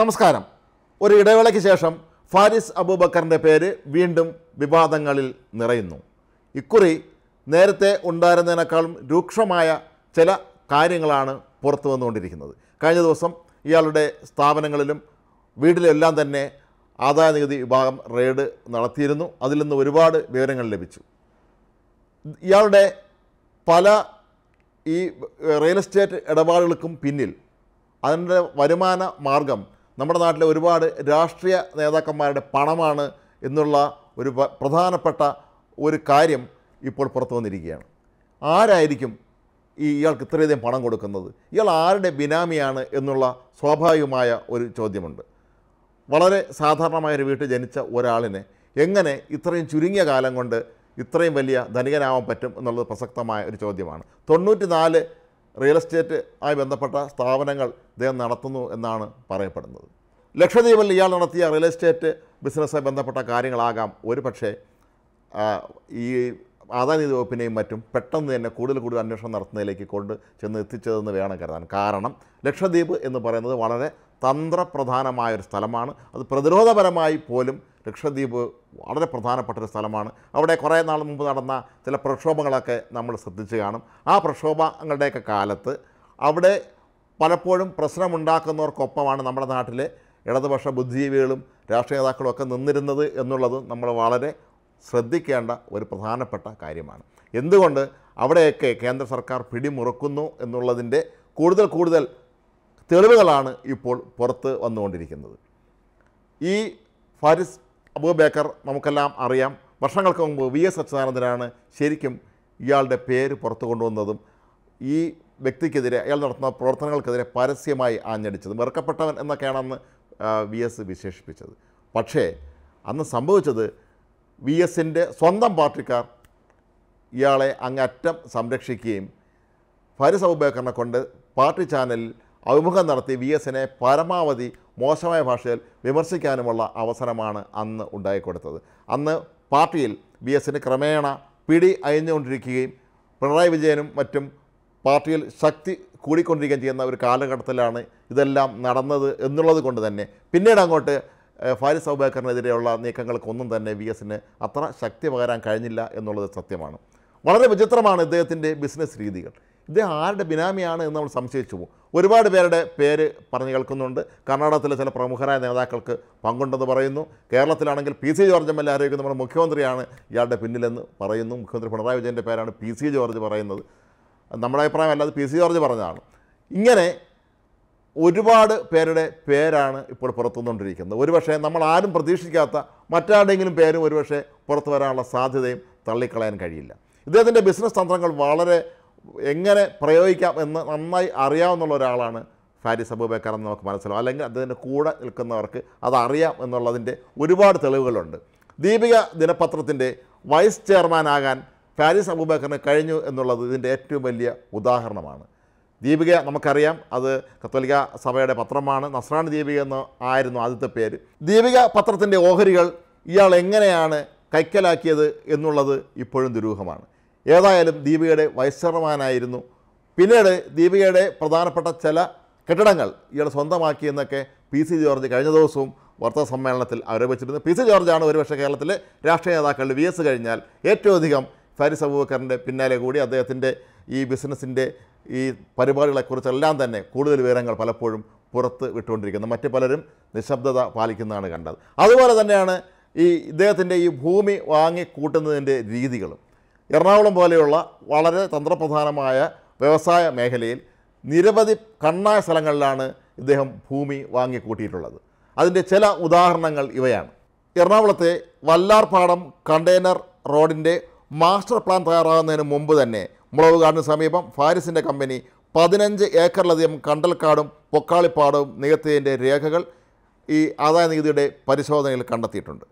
നമസ്കാരം ഒരു ഇടവേളയ്ക്ക് ശേഷം ഫാരിസ് അബൂബക്കറിൻ്റെ പേര് വീണ്ടും വിവാദങ്ങളിൽ നിറയുന്നു ഇക്കുറി നേരത്തെ ഉണ്ടായിരുന്നതിനേക്കാളും രൂക്ഷമായ ചില കാര്യങ്ങളാണ് പുറത്തു വന്നുകൊണ്ടിരിക്കുന്നത് കഴിഞ്ഞ ദിവസം ഇയാളുടെ സ്ഥാപനങ്ങളിലും വീട്ടിലെല്ലാം തന്നെ ആദായ നികുതി വിഭാഗം റെയ്ഡ് നടത്തിയിരുന്നു അതിൽ നിന്ന് ഒരുപാട് വിവരങ്ങൾ ലഭിച്ചു ഇയാളുടെ പല ഈ റിയൽ എസ്റ്റേറ്റ് ഇടപാടുകൾക്കും പിന്നിൽ അതിൻ്റെ വരുമാന മാർഗം നമ്മുടെ നാട്ടിലെ ഒരുപാട് രാഷ്ട്രീയ നേതാക്കന്മാരുടെ പണമാണ് എന്നുള്ള ഒരു പ്രധാനപ്പെട്ട ഒരു കാര്യം ഇപ്പോൾ പുറത്തു വന്നിരിക്കുകയാണ് ആരായിരിക്കും ഈ ഇയാൾക്ക് ഇത്രയധികം പണം കൊടുക്കുന്നത് ഇയാൾ ആരുടെ ബിനാമിയാണ് എന്നുള്ള സ്വാഭാവികമായ ഒരു ചോദ്യമുണ്ട് വളരെ സാധാരണമായ ഒരു വീട്ടിൽ ജനിച്ച ഒരാളിനെ എങ്ങനെ ഇത്രയും ചുരുങ്ങിയ കാലം കൊണ്ട് ഇത്രയും വലിയ ധനികനാവാൻ പറ്റും എന്നുള്ളത് പ്രസക്തമായ ഒരു ചോദ്യമാണ് തൊണ്ണൂറ്റി റിയൽ എസ്റ്റേറ്റ് ആയി ബന്ധപ്പെട്ട സ്ഥാപനങ്ങൾ ഇദ്ദേഹം നടത്തുന്നു എന്നാണ് പറയപ്പെടുന്നത് ലക്ഷദ്വീപിൽ ഇയാൾ നടത്തിയ റിയൽ എസ്റ്റേറ്റ് ബിസിനസ്സുമായി ബന്ധപ്പെട്ട കാര്യങ്ങളാകാം ഒരു പക്ഷേ ഈ ആദായനിധി വകുപ്പിനെയും മറ്റും പെട്ടെന്ന് തന്നെ കൂടുതൽ കൂടുതൽ അന്വേഷണം നടത്തുന്നതിലേക്ക് കൊണ്ട് ചെന്ന് എത്തിച്ചതെന്ന് വേണം കരുതാൻ കാരണം ലക്ഷദ്വീപ് എന്ന് പറയുന്നത് വളരെ തന്ത്രപ്രധാനമായൊരു സ്ഥലമാണ് അത് പ്രതിരോധപരമായി പോലും ലക്ഷദ്വീപ് വളരെ പ്രധാനപ്പെട്ട ഒരു സ്ഥലമാണ് അവിടെ കുറേ നാൾ മുമ്പ് നടന്ന ചില പ്രക്ഷോഭങ്ങളൊക്കെ നമ്മൾ ശ്രദ്ധിച്ച് കാണും ആ പ്രക്ഷോഭങ്ങളുടെയൊക്കെ കാലത്ത് അവിടെ പലപ്പോഴും പ്രശ്നമുണ്ടാക്കുന്നവർക്കൊപ്പമാണ് നമ്മുടെ നാട്ടിലെ ഇടതുപക്ഷ ബുദ്ധിജീവികളും രാഷ്ട്രീയ നേതാക്കളും ഒക്കെ നിന്നിരുന്നത് എന്നുള്ളത് നമ്മൾ വളരെ ശ്രദ്ധിക്കേണ്ട ഒരു പ്രധാനപ്പെട്ട കാര്യമാണ് എന്തുകൊണ്ട് അവിടെയൊക്കെ കേന്ദ്ര സർക്കാർ പിടിമുറുക്കുന്നു എന്നുള്ളതിൻ്റെ കൂടുതൽ കൂടുതൽ തെളിവുകളാണ് ഇപ്പോൾ പുറത്ത് വന്നുകൊണ്ടിരിക്കുന്നത് ഈ ഫാരിസ് അബൂബേക്കർ നമുക്കെല്ലാം അറിയാം വർഷങ്ങൾക്ക് മുമ്പ് വി എസ് അച്യുതാനന്ദനാണ് ശരിക്കും ഇയാളുടെ പേര് പുറത്തു കൊണ്ടുവന്നതും ഈ വ്യക്തിക്കെതിരെ അയാൾ നടത്തുന്ന പ്രവർത്തനങ്ങൾക്കെതിരെ പരസ്യമായി ആഞ്ഞടിച്ചത് വെറുക്കപ്പെട്ടവൻ എന്നൊക്കെയാണെന്ന് വി എസ് വിശേഷിപ്പിച്ചത് പക്ഷേ അന്ന് സംഭവിച്ചത് വി എസിൻ്റെ സ്വന്തം പാർട്ടിക്കാർ ഇയാളെ അങ്ങറ്റം സംരക്ഷിക്കുകയും ഫാരിസ് അബൂബേക്കറിനെ കൊണ്ട് പാർട്ടി ചാനലിൽ അഭിമുഖം നടത്തി വി എസിനെ പരമാവധി മോശമായ ഭാഷയിൽ വിമർശിക്കാനുമുള്ള അവസരമാണ് അന്ന് ഉണ്ടായിക്കൊടുത്തത് അന്ന് പാർട്ടിയിൽ വി എസിന് ക്രമേണ പിടി അയഞ്ഞുകൊണ്ടിരിക്കുകയും പിണറായി വിജയനും മറ്റും പാർട്ടിയിൽ ശക്തി കൂടിക്കൊണ്ടിരിക്കുകയും ചെയ്യുന്ന ഒരു കാലഘട്ടത്തിലാണ് ഇതെല്ലാം നടന്നത് എന്നുള്ളത് കൊണ്ട് തന്നെ പിന്നീട് അങ്ങോട്ട് ഫാരിസ് അബുബാക്കറിനെതിരെയുള്ള നീക്കങ്ങൾക്കൊന്നും തന്നെ വി എസിന് അത്ര ശക്തി പകരാൻ കഴിഞ്ഞില്ല എന്നുള്ളത് സത്യമാണ് വളരെ വിചിത്രമാണ് ഇദ്ദേഹത്തിൻ്റെ ബിസിനസ് രീതികൾ ഇദ്ദേഹം ആരുടെ ബിനാമിയാണ് എന്ന് നമ്മൾ സംശയിച്ചു പോകും ഒരുപാട് പേരുടെ പേര് പറഞ്ഞു കേൾക്കുന്നുണ്ട് കർണാടകത്തിലെ ചില പ്രമുഖരായ നേതാക്കൾക്ക് പങ്കുണ്ടെന്ന് പറയുന്നു കേരളത്തിലാണെങ്കിൽ P C George M L ആരോഗ്യം നമ്മുടെ മുഖ്യമന്ത്രിയാണ് ഇയാളുടെ പിന്നിലെന്ന് പറയുന്നു മുഖ്യമന്ത്രി പിണറായി വിജയൻ്റെ പേരാണ് പി സി ജോർജ് പറയുന്നത് നമ്മുടെ അഭിപ്രായം അല്ലാതെ പി സി ജോർജ് പറഞ്ഞതാണ് ഇങ്ങനെ ഒരുപാട് പേരുടെ പേരാണ് ഇപ്പോൾ പുറത്തുനിന്നുകൊണ്ടിരിക്കുന്നത് ഒരുപക്ഷെ നമ്മൾ ആരും പ്രതീക്ഷിക്കാത്ത മറ്റാരുടെങ്കിലും പേരും ഒരുപക്ഷെ പുറത്തു വരാനുള്ള സാധ്യതയും തള്ളിക്കളയാൻ കഴിയില്ല ഇദ്ദേഹത്തിൻ്റെ ബിസിനസ് തന്ത്രങ്ങൾ വളരെ എങ്ങനെ പ്രയോഗിക്കാം എന്ന് നന്നായി അറിയാവുന്ന ഒരാളാണ് ഫാരിസ് അബൂബേക്കർ എന്ന് നമുക്ക് മനസ്സിലാവും അല്ലെങ്കിൽ അദ്ദേഹത്തിൻ്റെ കൂടെ നിൽക്കുന്നവർക്ക് അതറിയാം എന്നുള്ളതിൻ്റെ ഒരുപാട് തെളിവുകളുണ്ട് ദീപിക ദിനപത്രത്തിൻ്റെ വൈസ് ചെയർമാനാകാൻ ഫാരിസ് അബൂബേക്കറിന് കഴിഞ്ഞു എന്നുള്ളത് ഇതിൻ്റെ ഏറ്റവും വലിയ ഉദാഹരണമാണ് ദീപിക നമുക്കറിയാം അത് കത്തോലിക്ക സഭയുടെ പത്രമാണ് നസ്രാണ് ദീപിക എന്ന് ആയിരുന്നു ആദ്യത്തെ പേര് ദീപിക പത്രത്തിൻ്റെ ഓഹരികൾ ഇയാൾ എങ്ങനെയാണ് കൈക്കലാക്കിയത് എന്നുള്ളത് ഇപ്പോഴും ദുരൂഹമാണ് ഏതായാലും ദീപികയുടെ വൈസ് ചെയർമാനായിരുന്നു പിന്നീട് ദീപികയുടെ പ്രധാനപ്പെട്ട ചില കെട്ടിടങ്ങൾ ഇയാൾ സ്വന്തമാക്കിയെന്നൊക്കെ പി സി ജോർജ് കഴിഞ്ഞ ദിവസവും വാർത്താ സമ്മേളനത്തിൽ ആരോപിച്ചിരുന്നു പി സി ജോർജാണ് ഒരുപക്ഷെ കേരളത്തിലെ രാഷ്ട്രീയ നേതാക്കളുടെ വി എസ് കഴിഞ്ഞാൽ ഏറ്റവും അധികം ഫാരിസ് അബൂബക്കറിൻ്റെ പിന്നാലെ കൂടി അദ്ദേഹത്തിൻ്റെ ഈ ബിസിനസ്സിൻ്റെ ഈ പരിപാടികളെക്കുറിച്ചെല്ലാം തന്നെ കൂടുതൽ വിവരങ്ങൾ പലപ്പോഴും പുറത്ത് വിട്ടുകൊണ്ടിരിക്കുന്നത് മറ്റ് പലരും നിശബ്ദത പാലിക്കുന്നതാണ് കണ്ടത് അതുപോലെ തന്നെയാണ് ഈ ഇദ്ദേഹത്തിൻ്റെ ഈ ഭൂമി വാങ്ങിക്കൂട്ടുന്നതിൻ്റെ രീതികളും എറണാകുളം പോലെയുള്ള വളരെ തന്ത്രപ്രധാനമായ വ്യവസായ മേഖലയിൽ നിരവധി കണ്ണായ സ്ഥലങ്ങളിലാണ് ഇദ്ദേഹം ഭൂമി വാങ്ങിക്കൂട്ടിയിട്ടുള്ളത് അതിൻ്റെ ചില ഉദാഹരണങ്ങൾ ഇവയാണ് എറണാകുളത്തെ വല്ലാർപാടം കണ്ടെയ്നർ റോഡിൻ്റെ മാസ്റ്റർ പ്ലാൻ തയ്യാറാകുന്നതിന് മുമ്പ് തന്നെ മുളക് കാടിന് സമീപം ഫാരിസിൻ്റെ കമ്പനി പതിനഞ്ച് ഏക്കറിലധികം കണ്ടൽക്കാടും പൊക്കാളിപ്പാടും നികത്തിയതിൻ്റെ രേഖകൾ ഈ ആദായ നികുതിയുടെ പരിശോധനയിൽ കണ്ടെത്തിയിട്ടുണ്ട്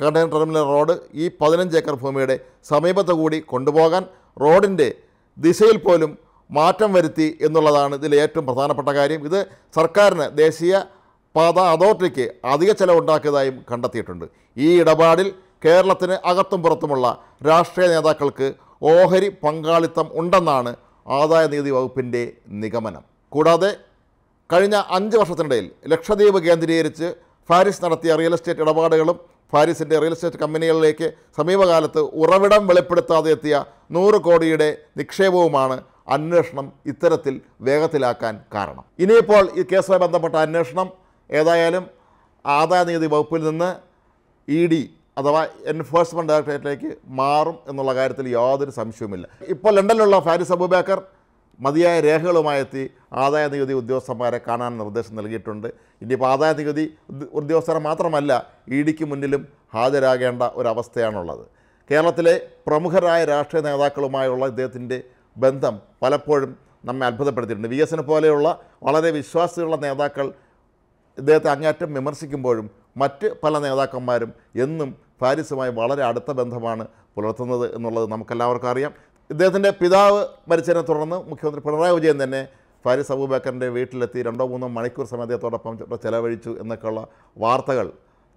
കണ്ടെയ്നർ ടെർമിനൽ റോഡ് ഈ പതിനഞ്ച് ഏക്കർ ഭൂമിയുടെ സമീപത്ത് കൂടി കൊണ്ടുപോകാൻ റോഡിൻ്റെ ദിശയിൽ പോലും മാറ്റം വരുത്തി എന്നുള്ളതാണ് ഇതിൽ ഏറ്റവും പ്രധാനപ്പെട്ട കാര്യം ഇത് സർക്കാരിന് ദേശീയ പാത അതോറിറ്റിക്ക് അധിക ചെലവുണ്ടാക്കിയതായും കണ്ടെത്തിയിട്ടുണ്ട് ഈ ഇടപാടിൽ കേരളത്തിന് അകത്തും പുറത്തുമുള്ള രാഷ്ട്രീയ നേതാക്കൾക്ക് ഓഹരി പങ്കാളിത്തം ഉണ്ടെന്നാണ് ആദായനികുതി വകുപ്പിൻ്റെ നിഗമനം കൂടാതെ കഴിഞ്ഞ അഞ്ച് വർഷത്തിനിടയിൽ ലക്ഷദ്വീപ് കേന്ദ്രീകരിച്ച് ഫാരിസ് നടത്തിയ റിയൽ എസ്റ്റേറ്റ് ഇടപാടുകളും ഫാരിസിൻ്റെ റിയൽ എസ്റ്റേറ്റ് കമ്പനികളിലേക്ക് സമീപകാലത്ത് ഉറവിടം വെളിപ്പെടുത്താതെ എത്തിയ നൂറ് കോടിയുടെ നിക്ഷേപവുമാണ് അന്വേഷണം ഇത്തരത്തിൽ വേഗത്തിലാക്കാൻ കാരണം ഇനിയിപ്പോൾ ഈ കേസുമായി ബന്ധപ്പെട്ട അന്വേഷണം ഏതായാലും ആദായ നികുതി വകുപ്പിൽ നിന്ന് ഇ ഡി അഥവാ എൻഫോഴ്സ്മെൻറ്റ് ഡയറക്ടറേറ്റിലേക്ക് മാറും എന്നുള്ള കാര്യത്തിൽ യാതൊരു സംശയവുമില്ല ഇപ്പോൾ ലണ്ടനിലുള്ള ഫാരിസ് അബൂബേക്കർ മതിയായ രേഖകളുമായി എത്തി ആദായ നികുതി ഉദ്യോഗസ്ഥന്മാരെ കാണാൻ നിർദ്ദേശം നൽകിയിട്ടുണ്ട് ഇനിയിപ്പോൾ ആദായ നികുതി ഉദ്യോഗസ്ഥരെ മാത്രമല്ല ഇ ഡിക്ക് മുന്നിലും ഹാജരാകേണ്ട ഒരവസ്ഥയാണുള്ളത് കേരളത്തിലെ പ്രമുഖരായ രാഷ്ട്രീയ നേതാക്കളുമായുള്ള ഇദ്ദേഹത്തിൻ്റെ ബന്ധം പലപ്പോഴും നമ്മെ അത്ഭുതപ്പെടുത്തിയിട്ടുണ്ട് വികസന പോലെയുള്ള വളരെ വിശ്വാസിയുള്ള നേതാക്കൾ ഇദ്ദേഹത്തെ അങ്ങേറ്റം വിമർശിക്കുമ്പോഴും മറ്റ് പല നേതാക്കന്മാരും എന്നും പാരീസുമായി വളരെ അടുത്ത ബന്ധമാണ് പുലർത്തുന്നത് എന്നുള്ളത് നമുക്കെല്ലാവർക്കും അറിയാം ഇദ്ദേഹത്തിൻ്റെ പിതാവ് മരിച്ചതിനെ തുടർന്ന് മുഖ്യമന്ത്രി പിണറായി വിജയൻ തന്നെ ഫാരിസ് അബൂബക്കറിൻ്റെ വീട്ടിലെത്തി രണ്ടോ മൂന്നോ മണിക്കൂർ സമയം അദ്ദേഹത്തോടൊപ്പം ചെലവഴിച്ചു എന്നൊക്കെയുള്ള വാർത്തകൾ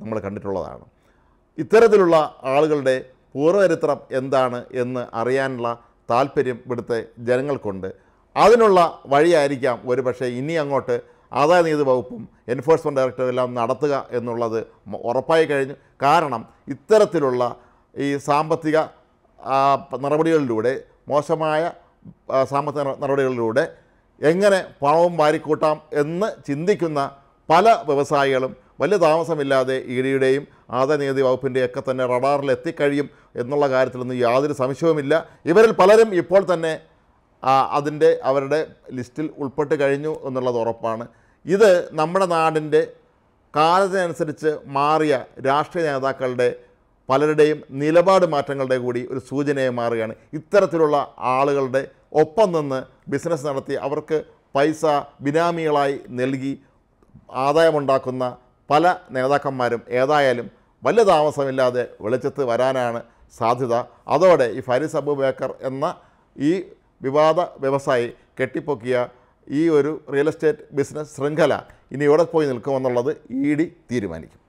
നമ്മൾ കണ്ടിട്ടുള്ളതാണ് ഇത്തരത്തിലുള്ള ആളുകളുടെ പൂർവ്വചരിത്രം എന്താണ് എന്ന് അറിയാനുള്ള താല്പര്യം ഇവിടുത്തെ ജനങ്ങൾക്കുണ്ട് അതിനുള്ള വഴിയായിരിക്കാം ഒരുപക്ഷെ ഇനി അങ്ങോട്ട് ആദായ നികുതി വകുപ്പും എൻഫോഴ്സ്മെൻറ്റ് ഡയറക്ടറേറ്റ് എല്ലാം നടത്തുക എന്നുള്ളത് ഉറപ്പായി കഴിഞ്ഞു കാരണം ഇത്തരത്തിലുള്ള ഈ സാമ്പത്തിക നടപടികളിലൂടെ മോശമായ സാമ്പത്തിക നടപടികളിലൂടെ എങ്ങനെ പണവും വാരിക്കൂട്ടാം എന്ന് ചിന്തിക്കുന്ന പല വ്യവസായികളും വലിയ താമസമില്ലാതെ ഇ ആദായ നികുതി ഒക്കെ തന്നെ റഡാറിൽ എത്തിക്കഴിയും എന്നുള്ള കാര്യത്തിലൊന്നും യാതൊരു സംശയവുമില്ല ഇവരിൽ പലരും ഇപ്പോൾ തന്നെ അതിൻ്റെ അവരുടെ ലിസ്റ്റിൽ ഉൾപ്പെട്ട് കഴിഞ്ഞു എന്നുള്ളത് ഉറപ്പാണ് ഇത് നമ്മുടെ നാടിൻ്റെ കാലത്തിനനുസരിച്ച് മാറിയ രാഷ്ട്രീയ നേതാക്കളുടെ പലരുടെയും നിലപാട് മാറ്റങ്ങളുടെ കൂടി ഒരു സൂചനയായി മാറുകയാണ് ഇത്തരത്തിലുള്ള ആളുകളുടെ ഒപ്പം നിന്ന് ബിസിനസ് നടത്തി അവർക്ക് പൈസ ബിനാമികളായി നൽകി ആദായമുണ്ടാക്കുന്ന പല നേതാക്കന്മാരും ഏതായാലും വലിയ താമസമില്ലാതെ വെളിച്ചത്ത് വരാനാണ് സാധ്യത അതോടെ ഈ ഫാരിസ് അബൂബേക്കർ എന്ന ഈ വിവാദ വ്യവസായി കെട്ടിപ്പൊക്കിയ ഈ ഒരു റിയൽ എസ്റ്റേറ്റ് ബിസിനസ് ശൃംഖല ഇനി എവിടെ പോയി നിൽക്കുമെന്നുള്ളത് ഇ ഡി തീരുമാനിക്കും